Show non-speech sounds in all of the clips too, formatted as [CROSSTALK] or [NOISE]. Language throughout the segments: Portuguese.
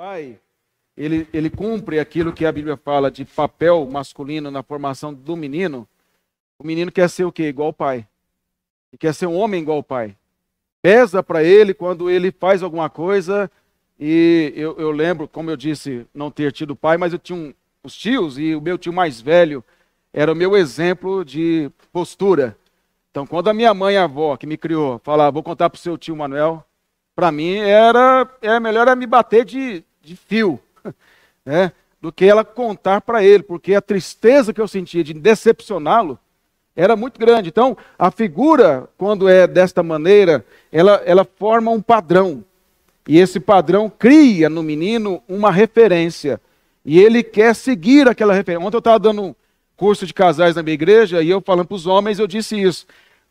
pai, ele, ele cumpre aquilo que a Bíblia fala de papel masculino na formação do menino, o menino quer ser o quê? Igual o pai. Ele quer ser um homem igual o pai. Pesa para ele quando ele faz alguma coisa. E eu, eu, lembro, como eu disse, não ter tido pai, mas eu tinha um, os tios e o meu tio mais velho era o meu exemplo de postura. Então, quando a minha mãe e a avó, que me criou, falava, vou contar para o seu tio Manuel, para mim era, era é melhor é me bater de, de fio, [LAUGHS] né? do que ela contar para ele, porque a tristeza que eu sentia de decepcioná-lo era muito grande. Então, a figura, quando é desta maneira, ela, ela forma um padrão. E esse padrão cria no menino uma referência. E ele quer seguir aquela referência. Ontem eu estava dando um curso de casais na minha igreja, e eu falando para os homens, eu disse isso.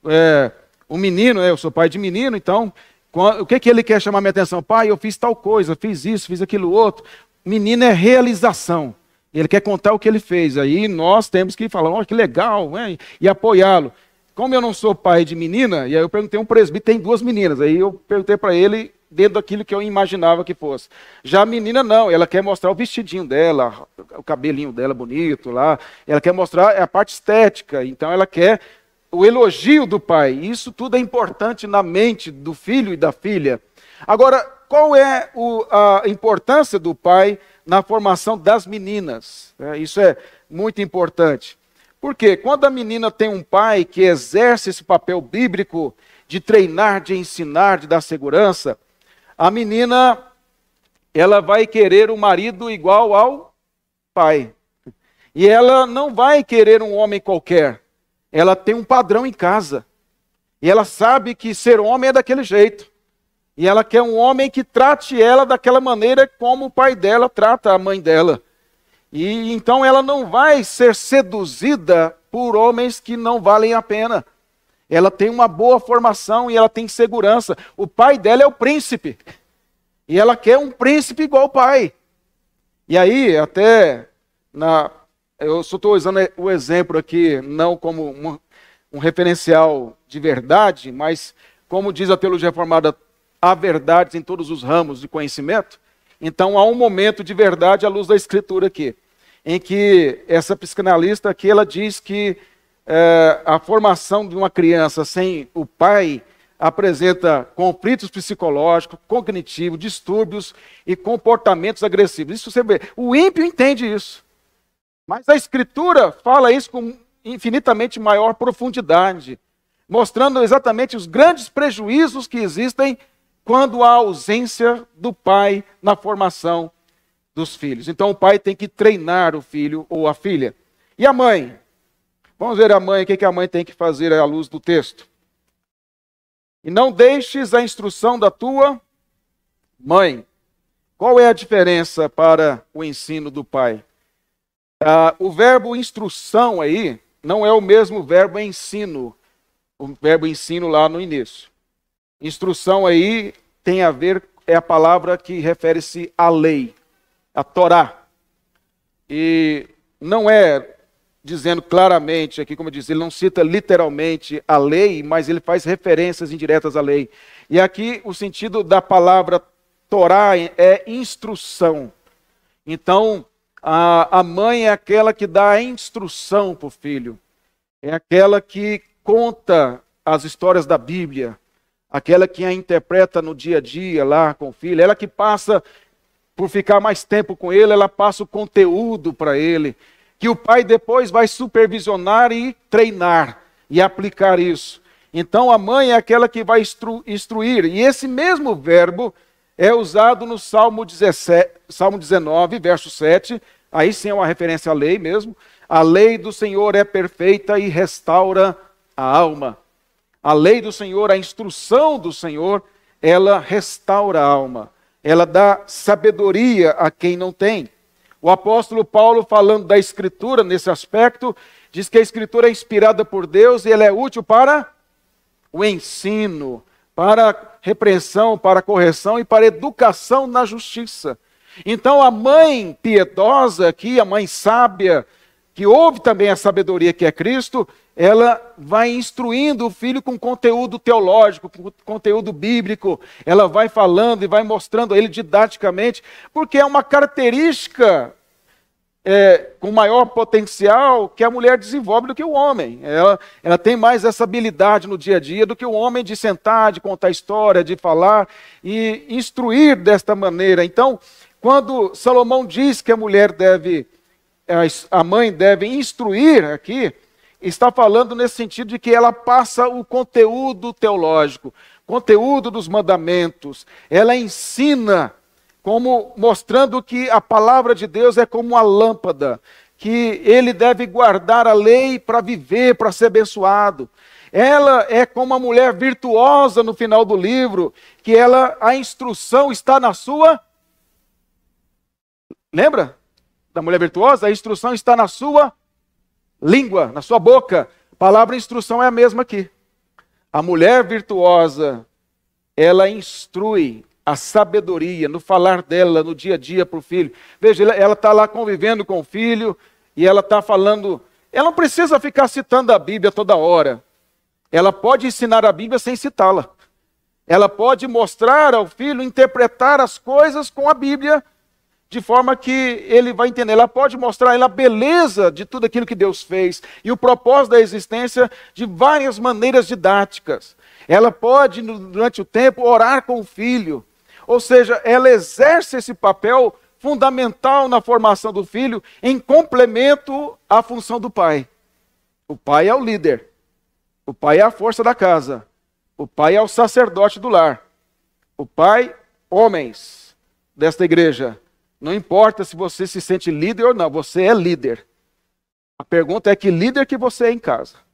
É, o menino, é, eu sou pai de menino, então o que, que ele quer chamar minha atenção? Pai, eu fiz tal coisa, fiz isso, fiz aquilo outro. Menino é realização. Ele quer contar o que ele fez. Aí nós temos que falar, oh, que legal, hein? Né? e apoiá-lo. Como eu não sou pai de menina, e aí eu perguntei um presbítero, tem duas meninas. Aí eu perguntei para ele dentro daquilo que eu imaginava que fosse. Já a menina não, ela quer mostrar o vestidinho dela, o cabelinho dela bonito lá, ela quer mostrar a parte estética, então ela quer o elogio do pai. Isso tudo é importante na mente do filho e da filha. Agora, qual é o, a importância do pai na formação das meninas? É, isso é muito importante. Porque quando a menina tem um pai que exerce esse papel bíblico de treinar, de ensinar, de dar segurança, a menina ela vai querer um marido igual ao pai. E ela não vai querer um homem qualquer ela tem um padrão em casa. E ela sabe que ser homem é daquele jeito. E ela quer um homem que trate ela daquela maneira como o pai dela trata a mãe dela. E então ela não vai ser seduzida por homens que não valem a pena. Ela tem uma boa formação e ela tem segurança. O pai dela é o príncipe. E ela quer um príncipe igual o pai. E aí, até na eu só estou usando o exemplo aqui, não como um referencial de verdade, mas como diz a teologia reformada, há verdades em todos os ramos de conhecimento. Então há um momento de verdade à luz da escritura aqui, em que essa psicanalista aqui ela diz que é, a formação de uma criança sem o pai apresenta conflitos psicológicos, cognitivos, distúrbios e comportamentos agressivos. Isso você vê. O ímpio entende isso. Mas a Escritura fala isso com infinitamente maior profundidade, mostrando exatamente os grandes prejuízos que existem quando há ausência do pai na formação dos filhos. Então o pai tem que treinar o filho ou a filha. E a mãe? Vamos ver a mãe, o que a mãe tem que fazer à luz do texto. E não deixes a instrução da tua mãe. Qual é a diferença para o ensino do pai? Ah, o verbo instrução aí não é o mesmo verbo ensino, o verbo ensino lá no início. Instrução aí tem a ver, é a palavra que refere-se à lei, à Torá. E não é dizendo claramente aqui, como eu disse, ele não cita literalmente a lei, mas ele faz referências indiretas à lei. E aqui o sentido da palavra Torá é instrução. Então, a, a mãe é aquela que dá a instrução para o filho, é aquela que conta as histórias da Bíblia, aquela que a interpreta no dia a dia lá com o filho, ela que passa por ficar mais tempo com ele, ela passa o conteúdo para ele, que o pai depois vai supervisionar e treinar e aplicar isso. Então a mãe é aquela que vai instruir, e esse mesmo verbo é usado no Salmo, 17, Salmo 19, verso 7. Aí sim é uma referência à lei mesmo. A lei do Senhor é perfeita e restaura a alma. A lei do Senhor, a instrução do Senhor, ela restaura a alma. Ela dá sabedoria a quem não tem. O apóstolo Paulo, falando da Escritura nesse aspecto, diz que a Escritura é inspirada por Deus e ela é útil para o ensino, para repreensão, para correção e para educação na justiça. Então a mãe piedosa aqui, a mãe sábia, que ouve também a sabedoria que é Cristo, ela vai instruindo o filho com conteúdo teológico, com conteúdo bíblico, ela vai falando e vai mostrando a ele didaticamente, porque é uma característica é, com maior potencial que a mulher desenvolve do que o homem. Ela, ela tem mais essa habilidade no dia a dia do que o homem de sentar, de contar história, de falar e instruir desta maneira. Então, quando Salomão diz que a mulher deve, a mãe deve instruir aqui, está falando nesse sentido de que ela passa o conteúdo teológico, conteúdo dos mandamentos, ela ensina como mostrando que a palavra de Deus é como uma lâmpada, que ele deve guardar a lei para viver, para ser abençoado. Ela é como a mulher virtuosa no final do livro, que ela a instrução está na sua Lembra? Da mulher virtuosa, a instrução está na sua língua, na sua boca. A palavra instrução é a mesma aqui. A mulher virtuosa, ela instrui a sabedoria, no falar dela no dia a dia para o filho. Veja, ela está lá convivendo com o filho e ela está falando. Ela não precisa ficar citando a Bíblia toda hora. Ela pode ensinar a Bíblia sem citá-la. Ela pode mostrar ao filho, interpretar as coisas com a Bíblia, de forma que ele vai entender. Ela pode mostrar a ele a beleza de tudo aquilo que Deus fez e o propósito da existência de várias maneiras didáticas. Ela pode, durante o tempo, orar com o filho ou seja, ela exerce esse papel fundamental na formação do filho em complemento à função do pai. O pai é o líder. O pai é a força da casa. O pai é o sacerdote do lar. O pai, homens desta igreja, não importa se você se sente líder ou não, você é líder. A pergunta é que líder que você é em casa.